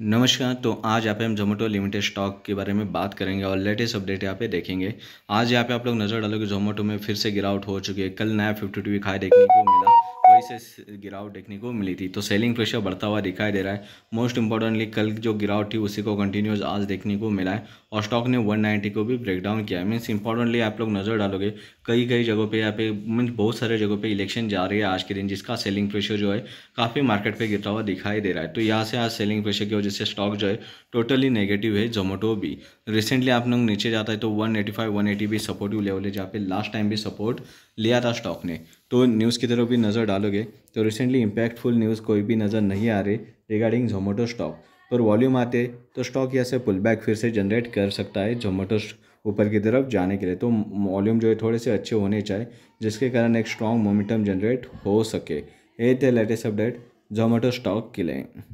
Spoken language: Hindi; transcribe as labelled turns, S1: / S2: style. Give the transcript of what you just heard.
S1: नमस्कार तो आज यहाँ पे हम जोमेटो लिमिटेड स्टॉक के बारे में बात करेंगे और लेटेस्ट अपडेट यहाँ पे देखेंगे आज यहाँ पे आप लोग नज़र डालोगे जोमेटो में फिर से गिरावट हो चुकी है कल नया फिफ्टी टू भी खाए देखने को मिला वहीं से गिरावट देखने को मिली थी तो सेलिंग प्रेशर बढ़ता हुआ दिखाई दे रहा है मोस्ट इंपॉर्टेंटली कल जो गिरावट थी उसी को कंटिन्यूस आज देखने को मिला है और स्टॉक ने 190 को भी ब्रेकडाउन किया है मीन्स इंपॉर्टेंटली आप लोग नज़र डालोगे कई कई जगहों पर यहाँ पे मीन्स बहुत सारे जगहों पे इलेक्शन जा रही है आज के दिन जिसका सेलिंग प्रेशर जो है काफ़ी मार्केट पर गिरता हुआ दिखाई दे रहा है तो यहाँ से आज सेलिंग प्रेशर की वजह से स्टॉक जो है टोटली नेगेटिव है जोमेटो भी रिसेंटली आप लोग नीचे जाता है तो वन एटी भी सपोर्टिव लेवल है जहाँ पे लास्ट टाइम भी सपोर्ट लिया था स्टॉक ने तो न्यूज़ की तरफ भी नज़र डालोगे तो रिसेंटली इम्पैक्टफुल न्यूज़ कोई भी नज़र नहीं आ रही रिगार्डिंग जोमेटो स्टॉक पर वॉल्यूम आते तो स्टॉक यहाँ से पुल बैक फिर से जनरेट कर सकता है जोमेटो ऊपर की तरफ जाने के लिए तो वॉल्यूम जो है थोड़े से अच्छे होने चाहिए जिसके कारण एक स्ट्रॉन्ग मोमेंटम जनरेट हो सके ये थे लेटेस्ट अपडेट जोमेटो स्टॉक के लिए